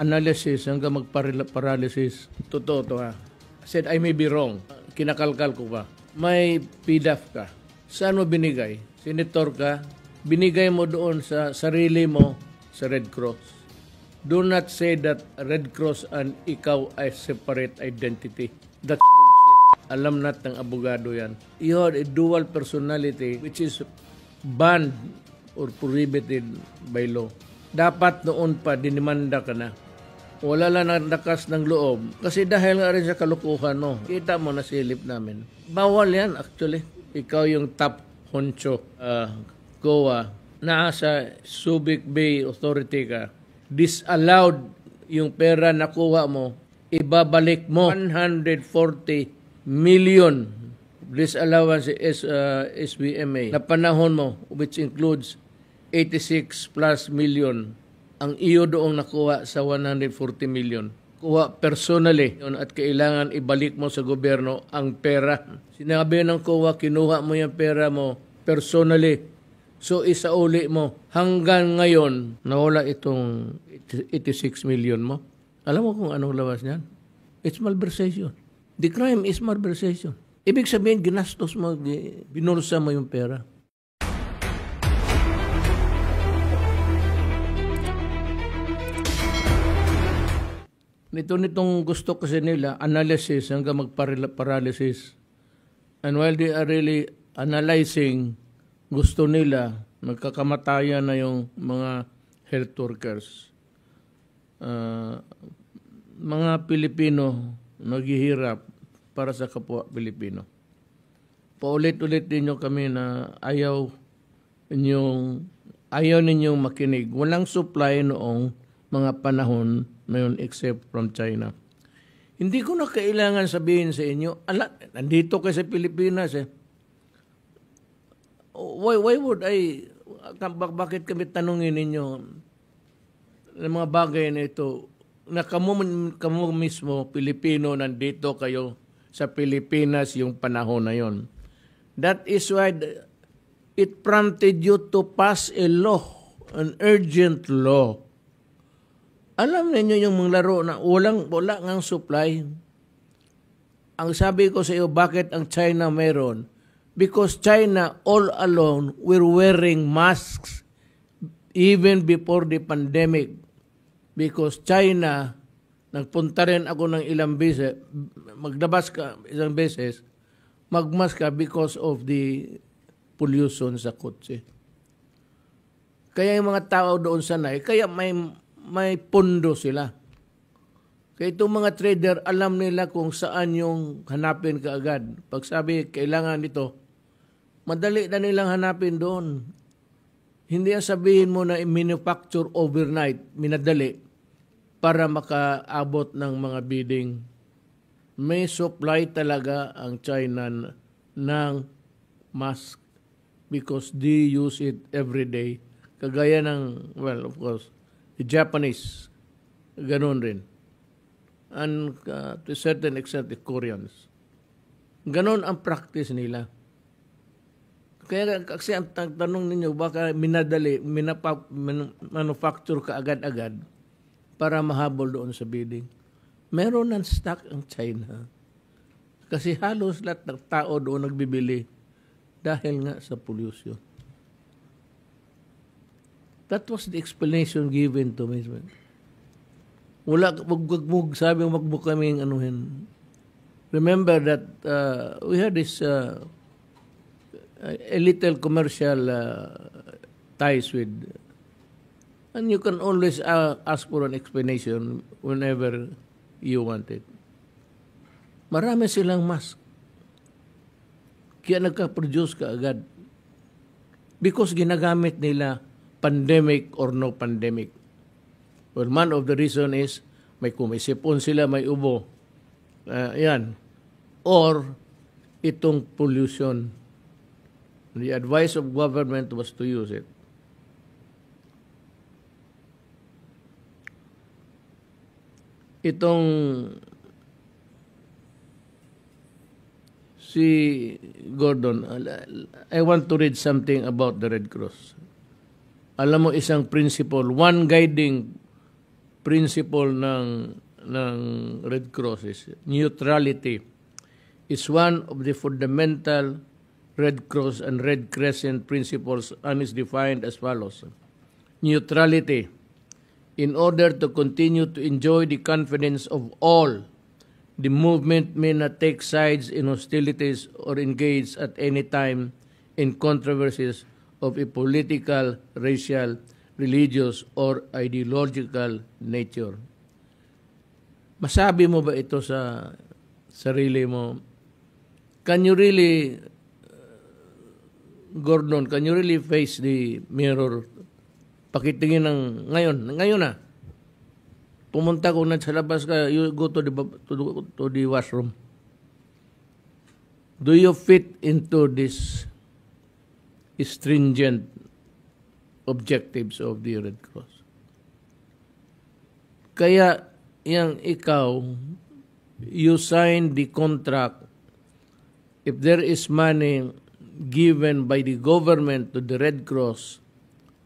analysis hanggang magparalysis. Totoo to ha. I said, I may be wrong. Kinakalkal ko ba? May PDAF ka. Saan mo binigay? Senator ka. Binigay mo doon sa sarili mo sa Red Cross. Do not say that Red Cross and ikaw ay separate identity. That's Alam nat ng abogado yan. You had a dual personality which is banned or prohibited by law. Dapat noon pa dinimanda ka na wala lang na nakas ng loob. Kasi dahil nga rin sa kalukuhan, no, kita mo na silip namin. Bawal yan actually. Ikaw yung top honcho, uh, Goa, na nasa Subic Bay Authority ka, disallowed yung pera na kuha mo, ibabalik mo 140 million disallowance is uh, ah, SBMA na panahon mo which includes 86 plus million ang iyo doong nakuha sa 140 million. Kuha personally yun at kailangan ibalik mo sa gobyerno ang pera. Sinabi ng kuha, kinuha mo yung pera mo personally. So isauli mo. Hanggang ngayon, nawala itong 86 million mo. Alam mo kung anong labas niyan? It's malversation. The crime is malversation. Ibig sabihin, ginastos mo, binulsa mo yung pera. nito nitong gusto kasi nila analysis hanggang magparalysis. And while they are really analyzing, gusto nila magkakamatayan na yung mga health workers. Uh, mga Pilipino naghihirap para sa kapwa Pilipino. Paulit-ulit ninyo kami na ayaw ninyong, ayaw ninyong makinig. Walang supply noong mga panahon na yun except from China. Hindi ko na kailangan sabihin sa inyo, ala, nandito kayo sa Pilipinas eh. Why, why would I, bakit kami tanungin ninyo ng mga bagay na ito na kamu, kamu mismo, Pilipino, nandito kayo sa Pilipinas yung panahon na yon. That is why it prompted you to pass a law, an urgent law, alam ninyo yung mga laro na walang wala ng supply. Ang sabi ko sa iyo, bakit ang China meron? Because China all alone were wearing masks even before the pandemic. Because China, nagpunta rin ako ng ilang beses, maglabas ka isang beses, magmask ka because of the pollution sa kotse. Kaya yung mga tao doon sanay, kaya may may pondo sila. Kaya itong mga trader, alam nila kung saan yung hanapin kaagad. Pag sabi, kailangan nito, madali na nilang hanapin doon. Hindi ang sabihin mo na manufacture overnight, minadali, para makaabot ng mga bidding. May supply talaga ang China ng mask because they use it every day. Kagaya ng, well, of course, Japanese, ganun rin. And uh, to a certain extent, the Koreans. Ganun ang practice nila. Kaya kasi ang tanong ninyo, baka minadali, minapa, manufacture ka agad-agad para mahabol doon sa bidding. Meron ng stock ang China. Kasi halos lahat ng tao doon nagbibili dahil nga sa pollution. That was the explanation given to me. Wala, wag, wag mo, sabi mo, wag mo anuhin. Remember that uh, we had this uh, a little commercial uh, ties with and you can always uh, ask for an explanation whenever you want it. Marami silang mask. Kaya nagka-produce ka agad. Because ginagamit nila pandemic or no pandemic. Well, one of the reason is may kumisipon sila, may ubo. Uh, yan. Or itong pollution. The advice of government was to use it. Itong si Gordon, ah, I want to read something about the Red Cross alam mo isang principle, one guiding principle ng ng Red Cross is neutrality. is one of the fundamental Red Cross and Red Crescent principles and is defined as follows. Neutrality. In order to continue to enjoy the confidence of all, the movement may not take sides in hostilities or engage at any time in controversies of a political, racial, religious, or ideological nature. Masabi mo ba ito sa sarili mo? Can you really, uh, Gordon, can you really face the mirror? Pakitingin ng ngayon, ngayon na. Pumunta ko na sa labas ka, you go to the, to, to the washroom. Do you fit into this stringent objectives of the Red Cross. Kaya yang ikaw, you sign the contract. If there is money given by the government to the Red Cross,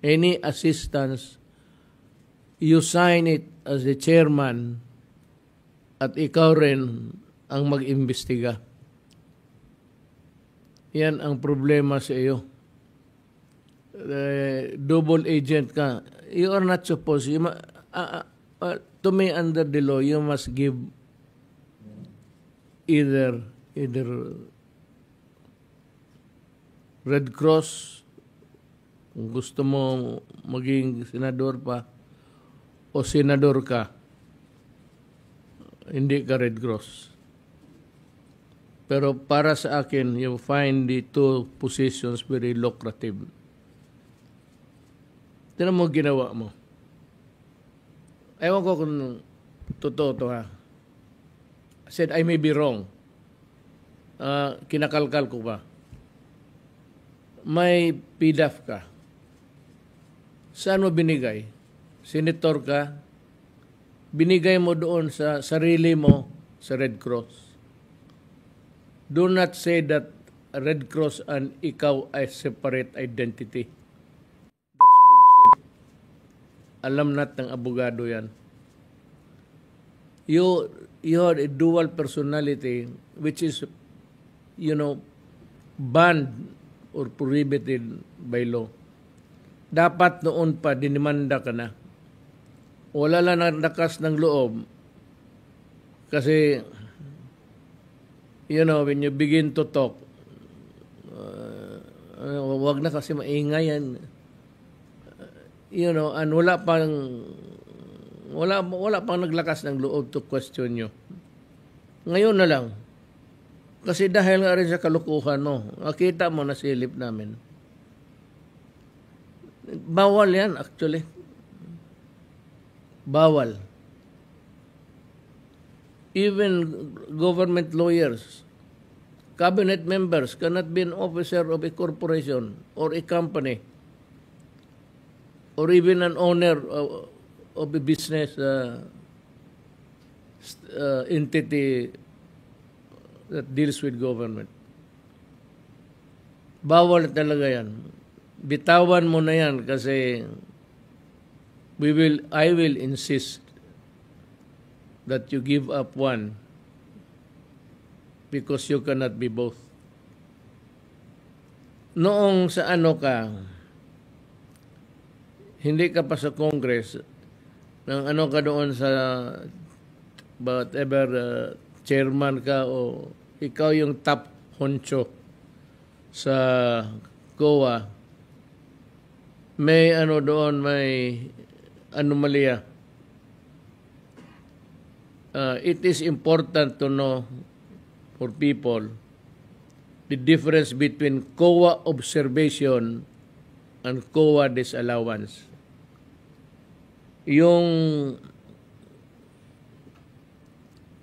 any assistance, you sign it as the chairman at ikaw rin ang mag-imbestiga. Yan ang problema sa iyo uh, double agent ka, you are not supposed, you ma- uh, uh, to me under the law, you must give either either Red Cross, kung gusto mo maging senador pa, o senador ka, hindi ka Red Cross. Pero para sa akin, you find the two positions very lucrative. Tinan mo ginawa mo. Ewan ko kung totoo to ha. I said, I may be wrong. Uh, kinakalkal ko ba? May PDAF ka. Saan mo binigay? Senator ka? Binigay mo doon sa sarili mo sa Red Cross. Do not say that Red Cross and ikaw ay separate identity alam nat ng abogado yan. You, you had a dual personality which is, you know, banned or prohibited by law. Dapat noon pa, dinimanda ka na. Wala lang ang lakas ng loob. Kasi, you know, when you begin to talk, uh, wag na kasi maingay yan you know, and wala pang wala wala pang naglakas ng loob to question nyo. Ngayon na lang. Kasi dahil nga rin sa kalukuhan mo, no, nakita mo na silip namin. Bawal yan actually. Bawal. Even government lawyers, cabinet members cannot be an officer of a corporation or a company or even an owner of, of a business uh, uh, entity that deals with government. Bawal talaga yan. Bitawan mo na yan kasi we will, I will insist that you give up one because you cannot be both. Noong sa ano ka, hindi ka pa sa Congress, nang ano ka doon sa whatever uh, chairman ka o ikaw yung top honcho sa COA, may ano doon, may anomalia. Uh, it is important to know for people the difference between COA observation and COA disallowance yung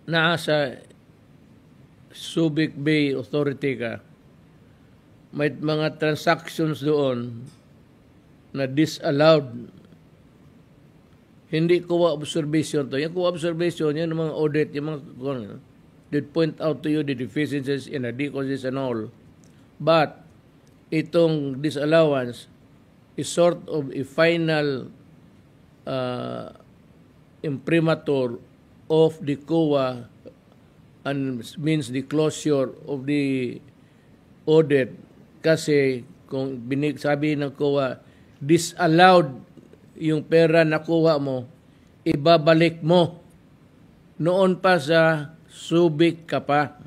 naasa Subic Bay Authority ka, may mga transactions doon na disallowed. Hindi kuha observation to. Yung kuha observation, yan mga audit, yung mga kung, ano, they point out to you the deficiencies in the decoces and all. But, itong disallowance is sort of a final uh, imprimatur of the COA and means the closure of the audit kasi kung binig, sabi ng COA disallowed yung pera na kuha mo ibabalik mo noon pa sa subic ka pa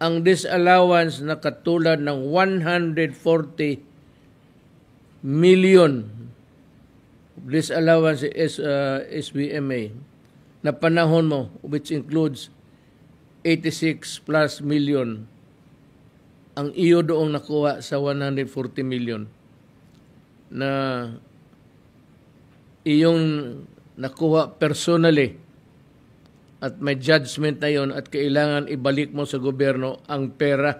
ang disallowance na katulad ng 140 million lease allowance is uh, SBMA na panahon mo which includes 86 plus million ang iyo doong nakuha sa 140 million na iyong nakuha personally at may judgment na yon at kailangan ibalik mo sa gobyerno ang pera.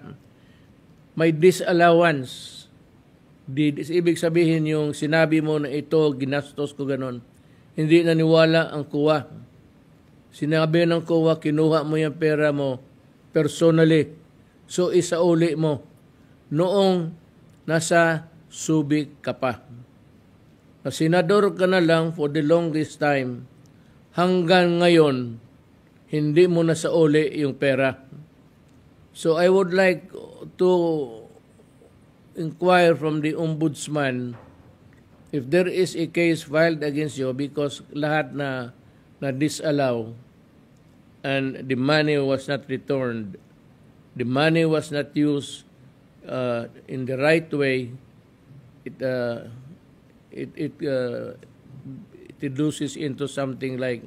May disallowance did is ibig sabihin yung sinabi mo na ito, ginastos ko ganun. Hindi naniwala ang kuwa. Sinabi ng kuwa, kinuha mo yung pera mo personally. So isauli mo noong nasa subik ka pa. Na senador ka na lang for the longest time. Hanggang ngayon, hindi mo na sa yung pera. So I would like to inquire from the ombudsman if there is a case filed against you because lahat na na disallow and the money was not returned the money was not used uh, in the right way it uh, it it, uh, it reduces into something like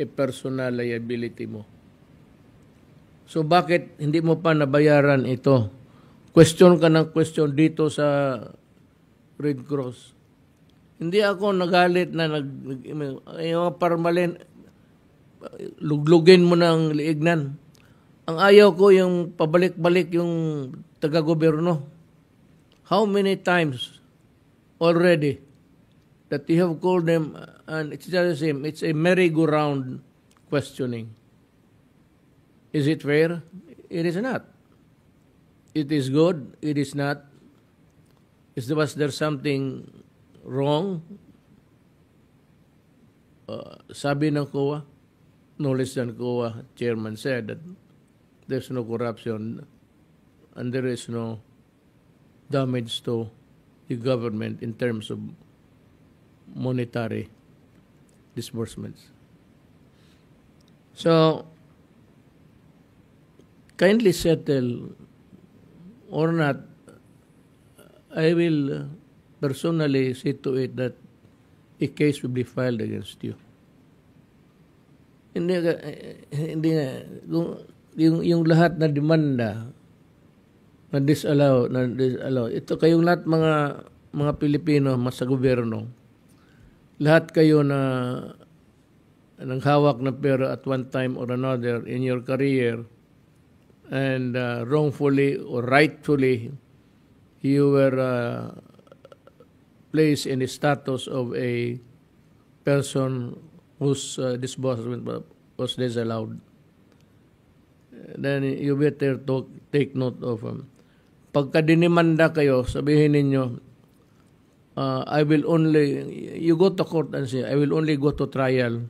a personal liability mo so bakit hindi mo pa nabayaran ito question ka ng question dito sa Red Cross. Hindi ako nagalit na nag, yung parmalin, luglugin mo ng liignan. Ang ayaw ko yung pabalik-balik yung taga-gobyerno. How many times already that you have called them and it's the same, it's a merry-go-round questioning. Is it fair? It is not it is good, it is not. Is there, was there something wrong? Uh, sabi ng COA, no less than COA chairman said that there's no corruption and there is no damage to the government in terms of monetary disbursements. So, kindly settle or not, I will personally see to it that a case will be filed against you. Hindi, eh, hindi na, yung, yung lahat na demanda, na disallow, na disallow. Ito kayong lahat mga mga Pilipino, mas sa gobyerno, lahat kayo na nang hawak ng pera at one time or another in your career, and uh, wrongfully or rightfully you were uh, placed in the status of a person whose uh, disbursement was disallowed. Then you better to take note of them. Um, pagka dinimanda kayo, sabihin ninyo, uh, I will only, you go to court and say, I will only go to trial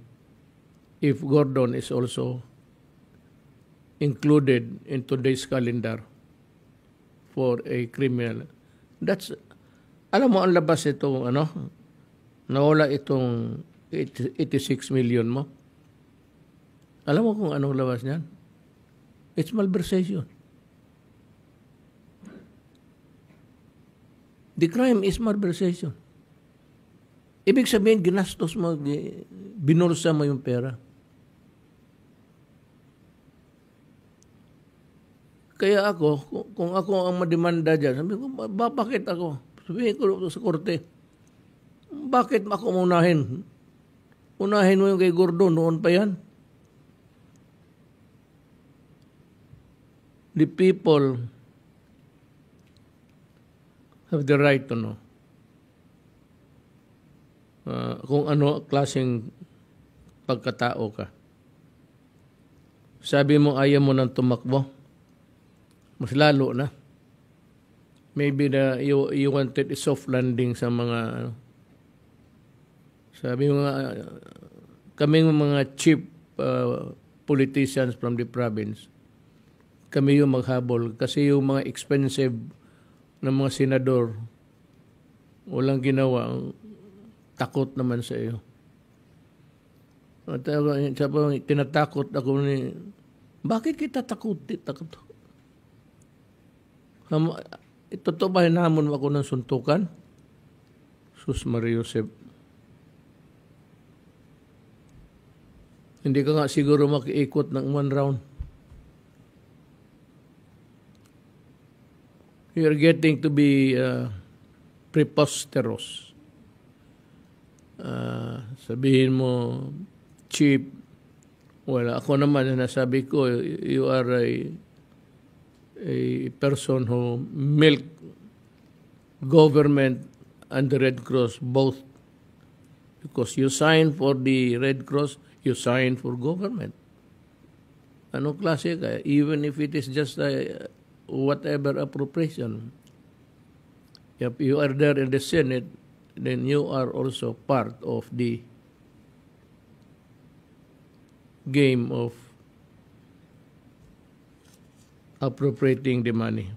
if Gordon is also included in today's calendar for a criminal. That's, alam mo, ang labas ito, ano, nawala itong 86 million mo. Alam mo kung anong labas niyan? It's malversation. The crime is malversation. Ibig sabihin, ginastos mo, binursa mo yung pera. Kaya ako, kung ako ang mademanda dyan, sabi ko, ba, bakit ako? Sabihin ko sa korte, bakit ako unahin? Unahin mo yung kay Gordon, noon pa yan. The people have the right to know uh, kung ano klaseng pagkatao ka. Sabi mo ayaw mo nang tumakbo mas lalo na. Maybe na you, you wanted a soft landing sa mga ano, sabi mga uh, kaming mga chief uh, politicians from the province kami yung maghabol kasi yung mga expensive na mga senador walang ginawa takot naman sa iyo at uh, tinatakot ako ni bakit kita takot takot Um, totoo ba hinamon mo ako ng suntukan? Sus Maria Joseph. Hindi ka nga siguro makiikot ng one round. You're getting to be uh, preposterous. Uh, sabihin mo, cheap. Wala, ako naman, nasabi ko, you are a a person who milk government and the Red Cross both because you sign for the Red Cross, you sign for government. Ano klase ka? Even if it is just a, whatever appropriation, if you are there in the Senate, then you are also part of the game of appropriating the money.